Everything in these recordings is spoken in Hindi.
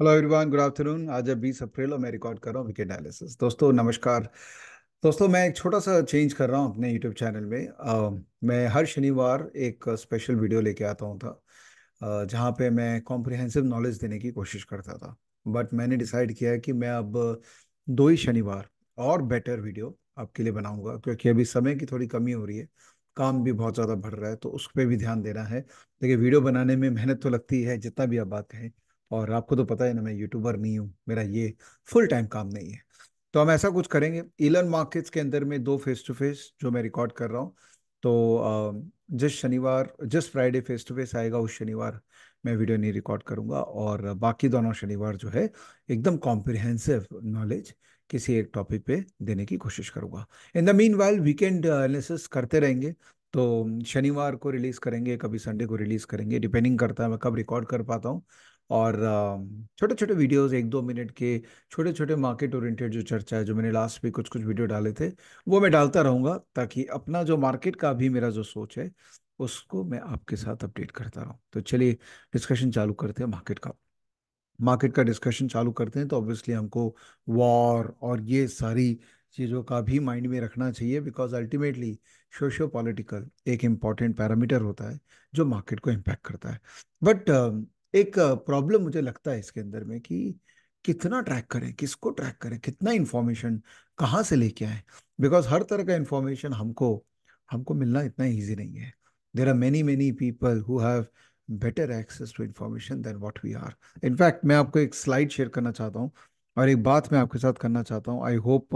हेलो एवरीवन गुड आफ्टरनून आज अब 20 अप्रैल और मैं रिकॉर्ड कर रहा हूँ विकेट एनालिसिस दोस्तों नमस्कार दोस्तों मैं एक छोटा सा चेंज कर रहा हूँ अपने यूट्यूब चैनल में आ, मैं हर शनिवार एक स्पेशल वीडियो लेके आता हूँ था जहाँ पे मैं कॉम्प्रिहेंसिव नॉलेज देने की कोशिश करता था बट मैंने डिसाइड किया है कि मैं अब दो ही शनिवार और बेटर वीडियो आपके लिए बनाऊँगा क्योंकि अभी समय की थोड़ी कमी हो रही है काम भी बहुत ज़्यादा बढ़ रहा है तो उस पर भी ध्यान देना है देखिए वीडियो बनाने में मेहनत तो लगती है जितना भी आप बात कहें और आपको तो पता है ना मैं यूट्यूबर नहीं हूँ मेरा ये फुल टाइम काम नहीं है तो हम ऐसा कुछ करेंगे इलन मार्केट्स के अंदर में दो फेस टू फेस जो मैं रिकॉर्ड कर रहा हूँ तो जिस शनिवार जिस फ्राइडे फेस टू फेस आएगा उस शनिवार मैं वीडियो नहीं रिकॉर्ड करूंगा और बाकी दोनों शनिवार जो है एकदम कॉम्प्रिहेंसिव नॉलेज किसी एक टॉपिक पे देने की कोशिश करूंगा in the meanwhile weekend analysis करते रहेंगे तो शनिवार को रिलीज़ करेंगे कभी संडे को रिलीज़ करेंगे डिपेंडिंग करता है मैं कब रिकॉर्ड कर पाता हूँ और छोटे छोटे वीडियोस एक दो मिनट के छोटे छोटे मार्केट ओरिएंटेड जो चर्चा है जो मैंने लास्ट भी कुछ कुछ वीडियो डाले थे वो मैं डालता रहूँगा ताकि अपना जो मार्केट का भी मेरा जो सोच है उसको मैं आपके साथ अपडेट करता रहूँ तो चलिए डिस्कशन चालू करते हैं मार्केट का मार्केट का डिस्कशन चालू करते हैं तो ऑब्वियसली हमको वॉर और ये सारी चीज़ों का भी माइंड में रखना चाहिए बिकॉज अल्टीमेटली सोशियो पॉलिटिकल एक इम्पॉर्टेंट पैरामीटर होता है जो मार्केट को इम्पैक्ट करता है बट एक प्रॉब्लम मुझे लगता है इसके अंदर में कि कितना ट्रैक करें किसको ट्रैक करें कितना इन्फॉर्मेशन कहाँ से लेके आए बिकॉज हर तरह का इन्फॉर्मेशन हमको हमको मिलना इतना ईजी नहीं है there are many many people who have better access to information than what we are in fact मैं आपको एक स्लाइड शेयर करना चाहता हूँ और एक बात मैं आपके साथ करना चाहता हूँ I hope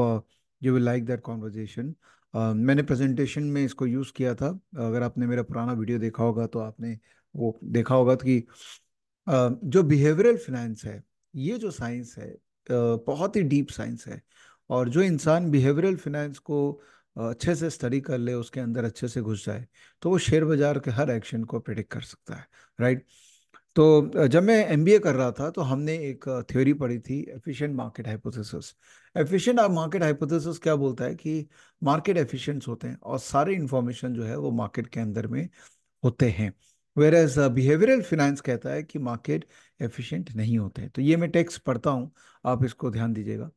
you will like that conversation मैंने प्रेजेंटेशन में इसको यूज़ किया था अगर आपने मेरा पुराना वीडियो देखा होगा तो आपने वो देखा होगा कि जो बिहेवियरल फिनेंस है ये जो साइंस है बहुत ही डीप साइंस है और जो इंसान बिहेवियरल फिनेंस को अच्छे से स्टडी कर ले उसके अंदर अच्छे से घुस जाए तो वो शेयर बाजार के हर एक्शन को प्रिडिक्ट कर सकता है राइट तो जब मैं एम कर रहा था तो हमने एक थ्योरी पढ़ी थी efficient market hypothesis efficient market hypothesis क्या बोलता है कि मार्केट एफिशिएंट्स होते हैं और सारे इन्फॉर्मेशन जो है वो मार्केट के अंदर में होते हैं Uh, finance बिहेवियरल फिनेंस कहता market कि मार्केट एफिशिएंट नहीं होते तो ये मैं टेक्स्ट पढ़ता हूँ आप इसको ध्यान दीजिएगा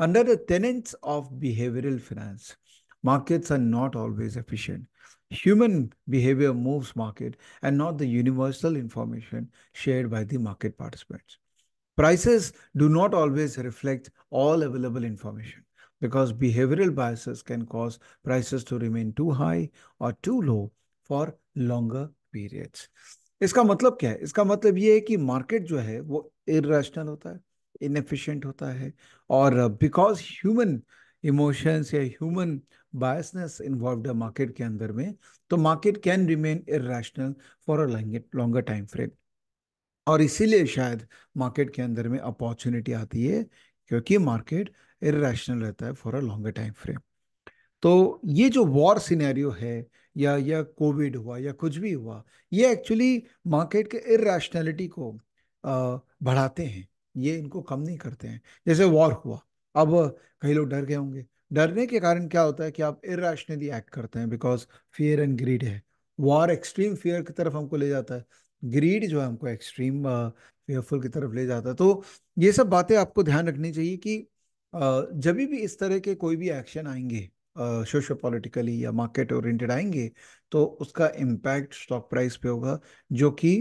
Under the tenets of behavioral finance, markets are not always efficient. Human behavior moves market and not the universal information shared by the market participants. Prices do not always reflect all available information because behavioral biases can cause prices to remain too high or too low for longer periods इसका मतलब क्या है इसका मतलब ये है कि मार्केट जो है वो इेशनल होता है इनएफिशिएंट होता है और बिकॉज ह्यूमन इमोशंस या ह्यूमन बायसनेस इन्वॉल्व है मार्केट के अंदर में तो market can remain irrational for a longer time frame और इसीलिए शायद मार्केट के अंदर में अपॉर्चुनिटी आती है क्योंकि मार्केट इेशनल रहता है for a longer time frame तो ये जो वॉर सिनेरियो है या या कोविड हुआ या कुछ भी हुआ ये एक्चुअली मार्केट के इेशनैलिटी को बढ़ाते हैं ये इनको कम नहीं करते हैं जैसे वॉर हुआ अब कई लोग डर गए होंगे डरने के कारण क्या होता है कि आप इेशनली एक्ट करते हैं बिकॉज फियर एंड ग्रीड है वॉर एक्सट्रीम फियर की तरफ हमको ले जाता है ग्रीड जो है हमको एक्सट्रीम फेयरफुल की तरफ ले जाता है तो ये सब बातें आपको ध्यान रखनी चाहिए कि जब भी इस तरह के कोई भी एक्शन आएंगे सोशो पॉलिटिकली या मार्केट ओरिएंटेड आएंगे तो उसका इम्पैक्ट स्टॉक प्राइस पे होगा जो कि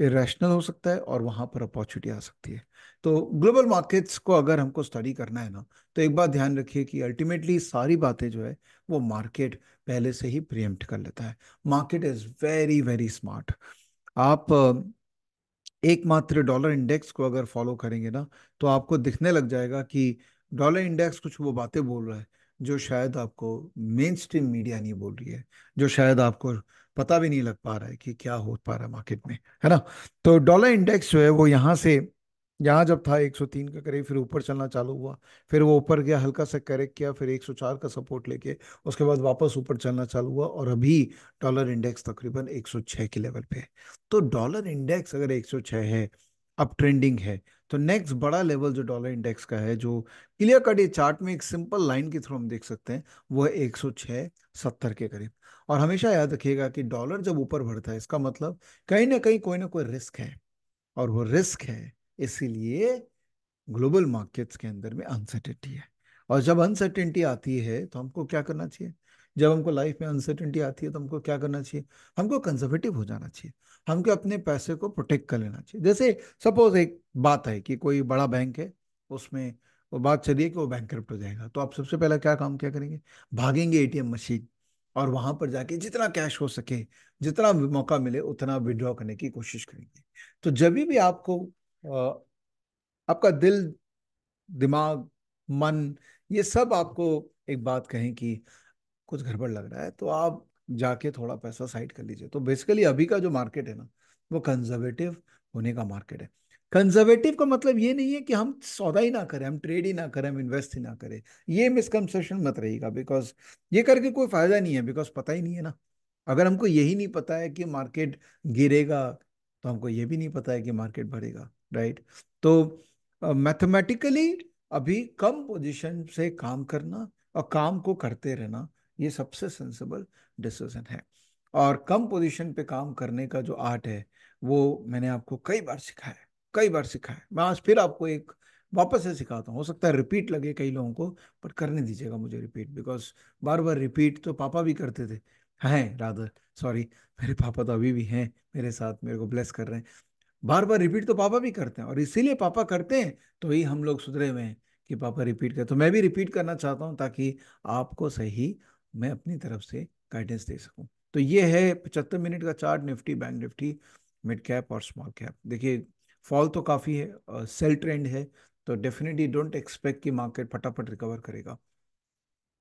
रैशनल हो सकता है और वहाँ पर अपॉर्चुनिटी आ सकती है तो ग्लोबल मार्केट्स को अगर हमको स्टडी करना है ना तो एक बात ध्यान रखिए कि अल्टीमेटली सारी बातें जो है वो मार्केट पहले से ही प्रियम्प्ट कर लेता है market is very very smart आप एकमात्र डॉलर इंडेक्स को अगर फॉलो करेंगे ना तो आपको दिखने लग जाएगा कि डॉलर इंडेक्स कुछ वो बातें बोल रहा है जो शायद आपको मेन स्ट्रीम मीडिया नहीं बोल रही है जो शायद आपको पता भी नहीं लग पा रहा है कि क्या हो पा रहा है मार्केट में है ना तो डॉलर इंडेक्स जो है वो यहाँ से यहाँ जब था 103 का करीब फिर ऊपर चलना चालू हुआ फिर वो ऊपर गया हल्का सा करेक्ट किया फिर 104 का सपोर्ट लेके उसके बाद वापस ऊपर चलना चालू हुआ और अभी डॉलर इंडेक्स तकरीबन 106 के लेवल पे है तो डॉलर इंडेक्स अगर 106 है अब ट्रेंडिंग है तो नेक्स्ट बड़ा लेवल जो डॉलर इंडेक्स का है जो क्लियर कट ये चार्ट में एक सिंपल लाइन के थ्रू हम देख सकते हैं वो है एक सौ सत्तर के करीब और हमेशा याद रखिएगा कि डॉलर जब ऊपर बढ़ता है इसका मतलब कहीं ना कहीं कोई ना कोई रिस्क है और वो रिस्क है इसीलिए ग्लोबल मार्केट्स के अंदर में अनसर्टेनिटी है और जब अनसर्टेनिटी आती है तो हमको क्या करना चाहिए जब हमको लाइफ में अनसर्टेनिटी आती है तो हमको क्या करना चाहिए हमको कंजर्वेटिव हो जाना चाहिए हमको अपने पैसे को प्रोटेक्ट कर लेना चाहिए जैसे सपोज एक बात है कि कोई बड़ा बैंक है उसमें वो बात चलिए कि वो बैंक हो जाएगा तो आप सबसे पहला क्या काम क्या करेंगे भागेंगे एटीएम मशीन और वहां पर जाके जितना कैश हो सके जितना मौका मिले उतना विड्रॉ करने की कोशिश करेंगे तो जब भी आपको आपका दिल दिमाग मन ये सब आपको एक बात कहें कि कुछ गड़बड़ लग रहा है तो आप जाके थोड़ा पैसा साइड कर लीजिए तो बेसिकली अभी का जो मार्केट है ना वो कंजर्वेटिव होने का मार्केट है कंजर्वेटिव का मतलब ये नहीं है कि हम सौदा ही ना करें हम ट्रेड ही ना करें हम इन्वेस्ट ही ना करें ये मिसकनसेप्शन मत रहेगा बिकॉज ये करके कोई फायदा नहीं है बिकॉज पता ही नहीं है ना अगर हमको यही नहीं पता है कि मार्केट गिरेगा तो हमको ये भी नहीं पता है कि मार्केट बढ़ेगा राइट तो मैथमेटिकली uh, अभी कम पोजिशन से काम करना और काम को करते रहना ये सबसे सेंसिबल डिसीजन है और कम पोजीशन पे काम करने का जो आर्ट है वो मैंने आपको कई बार सिखाया कई बार सिखाया मैं आज फिर आपको एक वापस से सिखाता हूँ हो सकता है रिपीट लगे कई लोगों को पर करने दीजिएगा मुझे रिपीट बिकॉज बार बार रिपीट तो पापा भी करते थे हैं राधर सॉरी मेरे पापा तो अभी भी हैं मेरे साथ मेरे को ब्लेस कर रहे हैं बार बार रिपीट तो पापा भी करते हैं और इसीलिए पापा करते हैं तो ही हम लोग सुधरे हुए हैं कि पापा रिपीट करें तो मैं भी रिपीट करना चाहता हूँ ताकि आपको सही मैं अपनी तरफ से गाइडेंस दे सकूं तो ये है पचहत्तर मिनट का chart Nifty bank Nifty mid cap और स्मॉल कैप देखिए फॉल तो काफ़ी है सेल ट्रेंड है तो डेफिनेटली डोंट एक्सपेक्ट कि मार्केट फटाफट रिकवर करेगा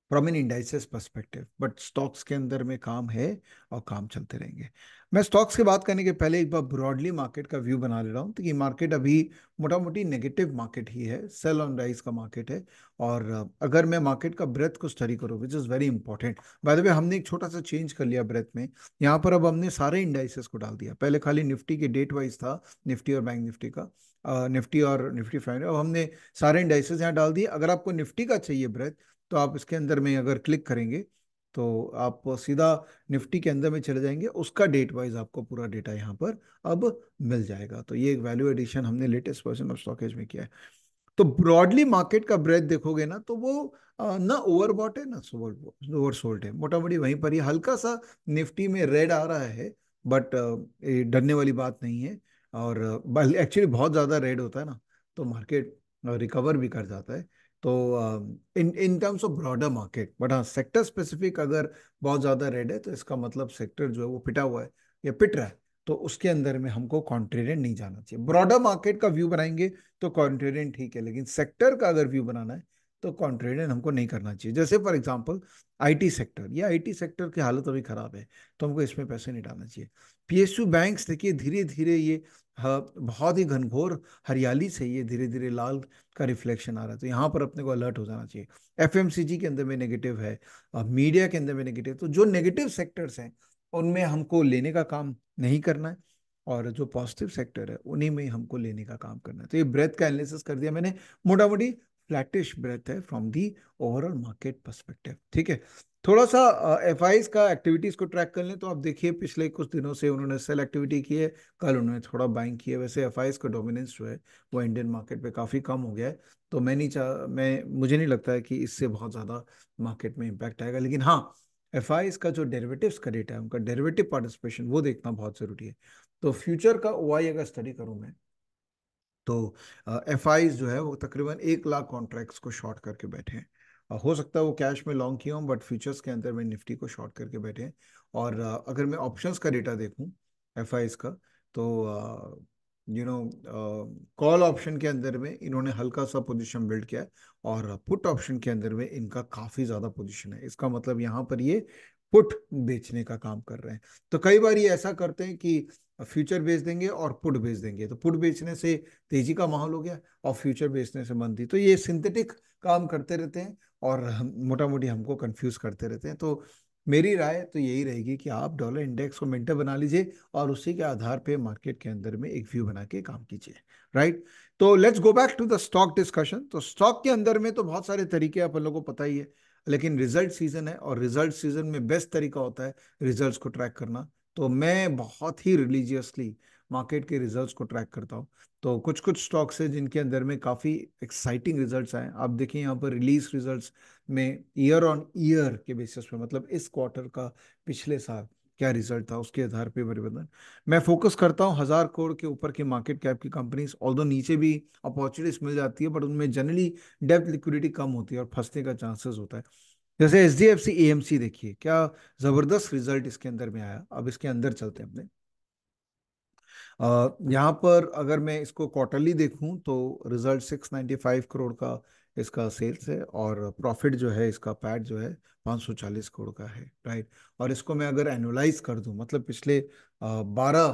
from an indices perspective but stocks के अंदर में काम है और काम चलते रहेंगे मैं स्टॉक्स की बात करने के पहले एक बार ब्रॉडली मार्केट का व्यू बना ले रहा हूँ तो ये मार्केट अभी मोटा मोटी नेगेटिव मार्केट ही है सेल ऑन राइज का मार्केट है और अगर मैं मार्केट का ब्रेथ को स्टडी करूँ which is very important by the way हमने एक छोटा सा चेंज कर लिया ब्रेथ में यहाँ पर अब हमने सारे इंडाइसेस को डाल दिया पहले खाली निफ्टी के डेट वाइज था निफ्टी और बैंक निफ्टी का निफ्टी और निफ्टी फाइव अब हमने सारे इंडाइसेस यहाँ डाल दिए अगर आपको निफ्टी का चाहिए ब्रेथ तो आप इसके अंदर में अगर क्लिक करेंगे तो आप सीधा निफ्टी के अंदर में चले जाएंगे उसका डेट वाइज आपको पूरा डेटा यहाँ पर अब मिल जाएगा तो ये एक वैल्यू एडिशन हमने लेटेस्ट वर्जन ऑफ स्टॉकेज में किया है तो ब्रॉडली मार्केट का ब्रेथ देखोगे ना तो वो ना ओवरबॉट है ना ओवर सोल्ड है मोटा मोटी वहीं पर ही हल्का सा निफ्टी में रेड आ रहा है बट डरने वाली बात नहीं है और एक्चुअली बहुत ज़्यादा रेड होता है ना तो मार्केट रिकवर भी कर जाता है तो in in terms of broader market but हाँ सेक्टर स्पेसिफिक अगर बहुत ज़्यादा रेड है तो इसका मतलब सेक्टर जो है वो पिटा हुआ है या पिट रहा है तो उसके अंदर में हमको कॉन्ट्रेडेंट नहीं जाना चाहिए ब्रॉडर मार्केट का व्यू बनाएंगे तो कॉन्ट्रेडेंट ठीक है लेकिन सेक्टर का अगर व्यू बनाना है तो कॉन्ट्रेडेंट हमको नहीं करना चाहिए जैसे फॉर एग्जाम्पल आई सेक्टर या आई सेक्टर की हालत अभी ख़राब है तो हमको इसमें पैसे नहीं डालना चाहिए पी बैंक्स देखिए धीरे धीरे ये बहुत ही घनघोर हरियाली से ये धीरे धीरे लाल का रिफ्लेक्शन आ रहा है तो यहाँ पर अपने को अलर्ट हो जाना चाहिए एफ के अंदर में नेगेटिव है मीडिया के अंदर में नेगेटिव तो जो नेगेटिव सेक्टर्स हैं उनमें हमको लेने का काम नहीं करना है और जो पॉजिटिव सेक्टर है उन्हीं में हमको लेने का काम करना है तो ये ब्रेथ का एनालिसिस कर दिया मैंने मोटा मोटी फ्लैटिश ब्रेथ है from the overall market perspective ठीक है थोड़ा सा एफ uh, का एक्टिविटीज को ट्रैक कर लें तो आप देखिए पिछले कुछ दिनों से उन्होंने सेल एक्टिविटी की है कल उन्होंने थोड़ा बाइंग किया वैसे एफ का डोमिनेंस जो है वो इंडियन मार्केट पे काफ़ी कम हो गया है तो मैं नहीं चाह मैं मुझे नहीं लगता है कि इससे बहुत ज़्यादा मार्केट में इम्पैक्ट आएगा लेकिन हाँ एफ का जो डेरेवेटिव का डेटा है उनका डेरिवेटिव पार्टिसिपेशन वो देखना बहुत ज़रूरी है तो फ्यूचर का ओ अगर स्टडी करूँ मैं तो एफ uh, जो है वो तकरीबन एक लाख कॉन्ट्रैक्ट्स को शॉर्ट करके बैठे हैं हो सकता है वो कैश में लॉन्ग किया हूँ बट फ्यूचर्स के अंदर मैं निफ्टी को शॉर्ट करके बैठे हैं और अगर मैं ऑप्शंस का डेटा देखूँ एफ का तो यू नो कॉल ऑप्शन के अंदर में इन्होंने हल्का सा पोजीशन बिल्ड किया है और पुट ऑप्शन के अंदर में इनका काफ़ी ज़्यादा पोजिशन है इसका मतलब यहाँ पर ये पुट बेचने का काम कर रहे हैं तो कई बार ये ऐसा करते हैं कि फ्यूचर बेच देंगे और पुट बेच देंगे तो पुट बेचने से तेजी का माहौल हो गया और फ्यूचर बेचने से मंदी तो ये सिंथेटिक काम करते रहते हैं और हम मोटा मोटी हमको कंफ्यूज करते रहते हैं तो मेरी राय तो यही रहेगी कि आप डॉलर इंडेक्स को मेंटर बना लीजिए और उसी के आधार पे मार्केट के अंदर में एक व्यू बना के काम कीजिए राइट तो let's go back to the stock discussion तो स्टॉक के अंदर में तो बहुत सारे तरीके आप लोगों को पता ही है लेकिन रिजल्ट सीजन है और रिजल्ट सीजन में बेस्ट तरीका होता है रिजल्ट को ट्रैक करना तो मैं बहुत ही रिलीजियसली मार्केट के रिजल्ट्स को ट्रैक करता हूँ तो कुछ कुछ स्टॉक्स है जिनके अंदर में काफ़ी एक्साइटिंग रिजल्ट्स आए आप देखिए यहाँ पर रिलीज रिजल्ट्स में ईयर ऑन ईयर के बेसिस पे मतलब इस क्वार्टर का पिछले साल क्या रिजल्ट था उसके आधार पे परिवर्तन मैं फोकस करता हूँ हज़ार करोड़ के ऊपर की मार्केट कैप की कंपनीज ऑल नीचे भी अपॉर्चुनिटीज मिल जाती है बट उनमें जनरली डेप्थ लिक्विडिटी कम होती है और फंसने का चांसेस होता है जैसे H D F C M C देखिए क्या ज़बरदस्त रिजल्ट इसके अंदर में आया अब इसके अंदर चलते हैं अपने यहाँ पर अगर मैं इसको क्वार्टरली देखूँ तो रिजल्ट 695 करोड़ का इसका सेल्स है और प्रॉफिट जो है इसका पैट जो है 540 करोड़ का है राइट और इसको मैं अगर एनुलाइज कर दूँ मतलब पिछले बारह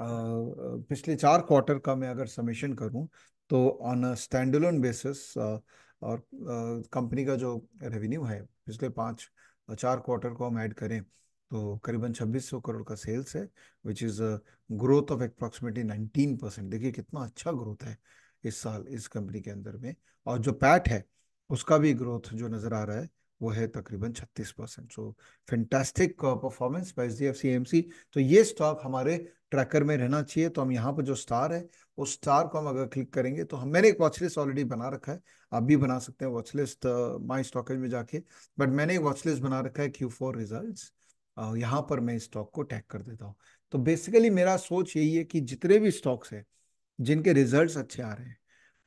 पिछले चार क्वार्टर का मैं अगर समिशन करूँ तो ऑन स्टैंड स्टैंडलोन बेसिस और कंपनी का जो रेवेन्यू है पिछले पाँच चार क्वार्टर को हम ऐड करें तो करीबन 2600 करोड़ का सेल्स है which is growth of approximately 19 percent देखिए कितना अच्छा ग्रोथ है इस साल इस कंपनी के अंदर में और जो पैट है उसका भी ग्रोथ जो नज़र आ रहा है वो है तकरीबन 36 percent so fantastic performance H D F C M C तो ये स्टॉक हमारे ट्रैकर में रहना चाहिए तो हम यहाँ पर जो स्टार है उस स्टार को हम अगर क्लिक करेंगे तो हम मैंने एक वॉच लिस्ट ऑलरेडी बना रखा है आप भी बना सकते हैं वॉच लिस्ट माई स्टॉकेज में जाके बट मैंने एक वॉच लिस्ट बना रखा है क्यू फोर रिजल्ट यहाँ पर मैं स्टॉक को टैग कर देता हूँ तो बेसिकली मेरा सोच यही है कि जितने भी स्टॉक्स हैं जिनके रिजल्ट्स अच्छे आ रहे हैं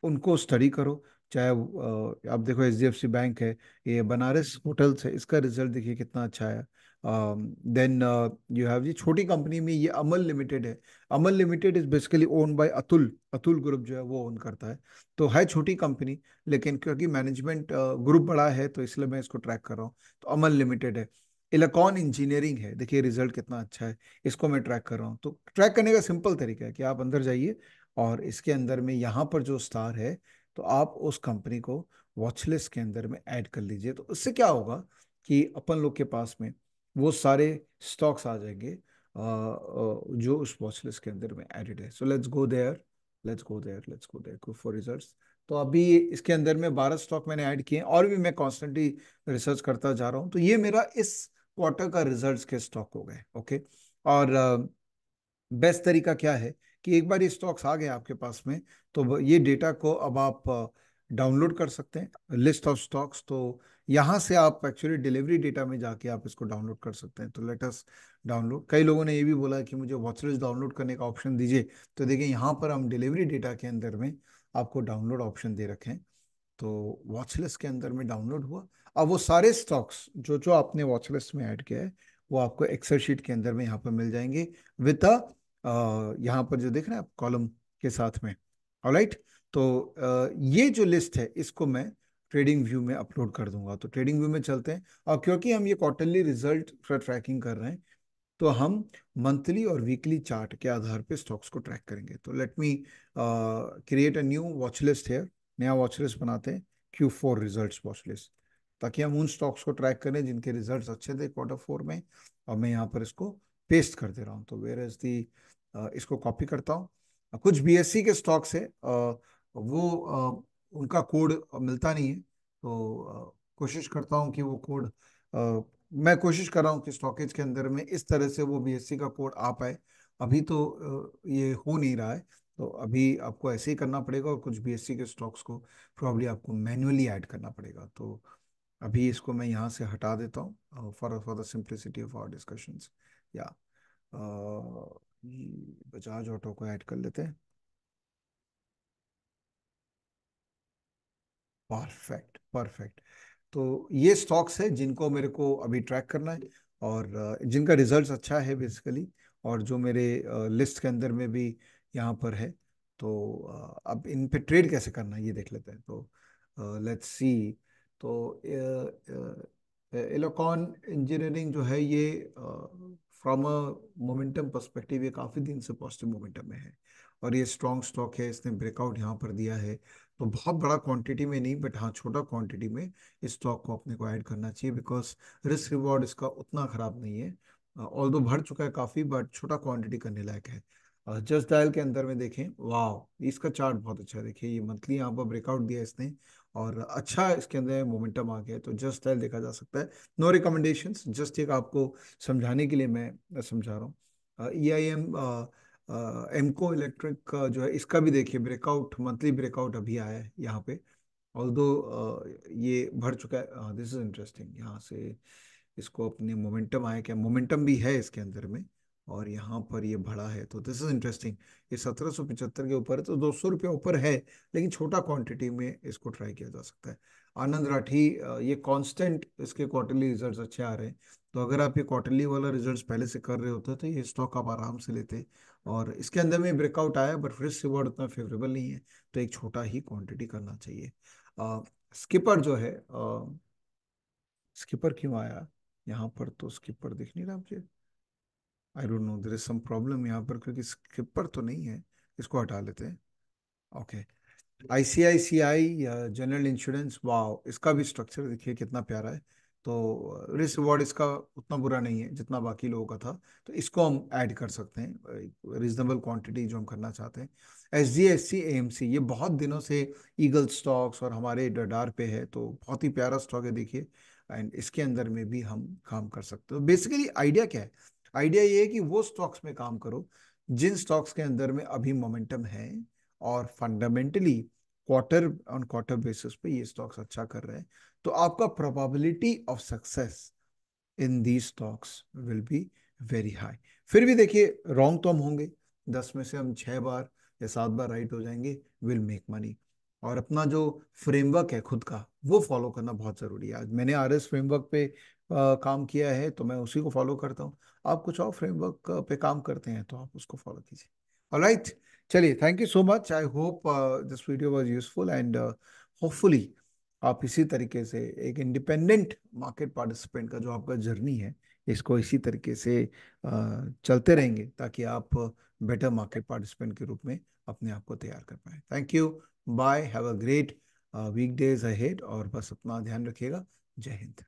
उनको स्टडी करो चाहे आप देखो एच बैंक है ये बनारस होटल्स है इसका रिजल्ट देखिए कितना अच्छा है देन यू हैव जी छोटी कंपनी में ये अमल लिमिटेड है Amal Limited is basically own by Atul Atul group जो है वो ओन करता है तो है छोटी कंपनी लेकिन क्योंकि मैनेजमेंट ग्रुप बड़ा है तो इसलिए मैं इसको ट्रैक कर रहा हूँ तो अमल लिमिटेड है इलेक्ट्रॉन इंजीनियरिंग है देखिए रिजल्ट कितना अच्छा है इसको मैं ट्रैक कर रहा हूँ तो ट्रैक करने का सिंपल तरीका है कि आप अंदर जाइए और इसके अंदर में यहाँ पर जो स्टार है तो आप उस कंपनी को वॉचलिस्ट के अंदर में ऐड कर लीजिए तो उससे क्या होगा कि अपन लोग के पास में वो सारे स्टॉक्स आ जाएंगे जो उस वॉचलिस्ट के अंदर में एडिड है so let's go there let's go there let's go there go for results तो अभी इसके अंदर में बारह स्टॉक मैंने ऐड किए और भी मैं कॉन्स्टेंटली रिसर्च करता जा रहा हूँ तो ये मेरा इस क्वार्टर का रिजल्ट्स के स्टॉक हो गए ओके और बेस्ट uh, तरीका क्या है कि एक बार ये स्टॉक्स आ गए आपके पास में तो ये डेटा को अब आप डाउनलोड uh, कर सकते हैं लिस्ट ऑफ स्टॉक्स तो यहाँ से आप एक्चुअली डिलीवरी डेटा में जाके आप इसको डाउनलोड कर सकते हैं तो लेटस डाउनलोड कई लोगों ने ये भी बोला कि मुझे वॉचलिस्ट डाउनलोड करने का ऑप्शन दीजिए तो देखिए यहाँ पर हम डिलीवरी डेटा के अंदर में आपको डाउनलोड ऑप्शन दे रखें तो वॉचलिस्ट के अंदर में डाउनलोड हुआ अब वो सारे स्टॉक्स जो जो आपने वॉचलिस्ट में ऐड किया है वो आपको एक्सेल शीट के अंदर में यहाँ पर मिल जाएंगे विद अ यहाँ पर जो देख रहे हैं आप कॉलम के साथ में ऑलराइट तो uh, ये जो लिस्ट है इसको मैं ट्रेडिंग व्यू में अपलोड कर दूंगा तो ट्रेडिंग व्यू में चलते हैं और क्योंकि हम ये क्वार्टरली रिजल्ट ट्रैकिंग कर रहे हैं तो हम मंथली और वीकली चार्ट के आधार पे स्टॉक्स को ट्रैक करेंगे तो let me create a new watch list here नया वॉच लिस्ट बनाते हैं Q four result watch list ताकि हम उन स्टॉक्स को ट्रैक करें जिनके रिजल्ट अच्छे थे क्वार्टर फोर में और मैं यहाँ पर इसको पेस्ट कर दे रहा हूँ तो वेयर एज दी इसको कॉपी करता हूँ कुछ बी e के स्टॉक्स है uh, वो uh, उनका कोड मिलता नहीं है तो uh, कोशिश करता हूँ कि वो कोड मैं कोशिश कर रहा हूँ कि स्टॉकेज के अंदर में इस तरह से वो बी e का कोड आ पाए अभी तो ये हो नहीं रहा है तो अभी आपको ऐसे ही करना पड़ेगा और कुछ बी के स्टॉक्स को प्रॉब्ली आपको मैन्युअली ऐड करना पड़ेगा तो अभी इसको मैं यहाँ से हटा देता हूँ for for the simplicity of our discussion या बजाज ऑटो को ऐड कर लेते हैं परफेक्ट परफेक्ट तो ये स्टॉक्स है जिनको मेरे को अभी ट्रैक करना है और uh, जिनका रिजल्ट्स अच्छा है बेसिकली और जो मेरे लिस्ट uh, के अंदर में भी यहाँ पर है तो अब इन पे ट्रेड कैसे करना है ये देख लेते हैं तो लेट्स सी तो इलेक्ट्रॉन इंजीनियरिंग जो है ये फ्रॉम अ मोमेंटम परस्पेक्टिव ये काफ़ी दिन से पॉजिटिव मोमेंटम में है और ये स्ट्रॉन्ग स्टॉक है इसने ब्रेकआउट यहाँ पर दिया है तो बहुत बड़ा क्वांटिटी में नहीं बट हाँ छोटा क्वांटिटी में इस स्टॉक को अपने को ऐड करना चाहिए बिकॉज रिस्क रिवॉर्ड इसका उतना ख़राब नहीं है ऑल दो भर चुका है काफ़ी बट छोटा क्वांटिटी करने लायक है और जस्ट डायल के अंदर में देखें वाह इसका चार्ट बहुत अच्छा है देखिए ये मंथली यहाँ पर ब्रेकआउट दिया इसने और अच्छा इसके अंदर मोमेंटम आ गया तो जस्ट डायल देखा जा सकता है नो रिकमेंडेशन जस्ट एक आपको समझाने के लिए मैं समझा रहा हूँ ई आई एम एमको इलेक्ट्रिक जो है इसका भी देखिए ब्रेकआउट मंथली ब्रेकआउट अभी आया है यहाँ पे ऑल दो ये भर चुका है दिस इज इंटरेस्टिंग यहाँ से इसको अपने मोमेंटम आया क्या मोमेंटम भी है इसके अंदर में और यहाँ पर ये बड़ा है तो दिस इज इंटरेस्टिंग ये पिछहत्तर के ऊपर है तो दो सौ रुपये ऊपर है लेकिन छोटा क्वांटिटी में इसको ट्राई किया जा सकता है आनंद राठी ये कांस्टेंट इसके क्वार्टरली रिजल्ट्स अच्छे आ रहे हैं तो अगर आप ये क्वार्टरली वाला रिजल्ट्स पहले से कर रहे होते तो ये स्टॉक आप आराम से लेते और इसके अंदर में ब्रेकआउट आया बट फिर से वर्ड उतना फेवरेबल नहीं है तो एक छोटा ही क्वान्टिटी करना चाहिए स्कीपर स्किपर जो है स्कीपर स्किपर क्यों आया यहाँ पर तो स्किपर दिख नहीं रहा मुझे I don't know there is some problem यहाँ पर क्योंकि स्किपर तो नहीं है इसको हटा लेते हैं okay I C I C I General Insurance wow इसका भी स्ट्रक्चर देखिए कितना प्यारा है तो रिस्क रिवॉर्ड इसका उतना बुरा नहीं है जितना बाकी लोगों का था तो इसको हम ऐड कर सकते हैं रीजनेबल क्वांटिटी जो हम करना चाहते हैं S G S C M C ये बहुत दिनों से ईगल स्टॉक्स और हमारे डडार पे है तो बहुत ही प्यारा स्टॉक है देखिए एंड इसके अंदर में भी हम काम कर सकते हो बेसिकली आइडिया क्या है आइडिया ये है कि वो स्टॉक्स में काम करो जिन स्टॉक्स के अंदर में अभी मोमेंटम है और fundamentally quarter on quarter basis पे ये स्टॉक्स अच्छा कर रहे हैं तो आपका probability of success in the stocks will be very high फिर भी देखिए रॉन्ग तो हम होंगे दस में से हम छह बार या सात बार राइट हो जाएंगे विल मेक मनी और अपना जो फ्रेमवर्क है खुद का वो फॉलो करना बहुत ज़रूरी है आज मैंने आर एस फ्रेमवर्क पे आ, काम किया है तो मैं उसी को फॉलो करता हूँ आप कुछ और फ्रेमवर्क पे काम करते हैं तो आप उसको फॉलो कीजिए ऑलराइट चलिए thank you so much I hope this video was useful and hopefully आप इसी तरीके से एक इंडिपेंडेंट मार्केट पार्टिसिपेंट का जो आपका जर्नी है इसको इसी तरीके से चलते रहेंगे ताकि आप बेटर मार्केट पार्टिसिपेंट के रूप में अपने आप को तैयार कर पाए thank you bye have a great days ahead और बस अपना ध्यान रखिएगा जय हिंद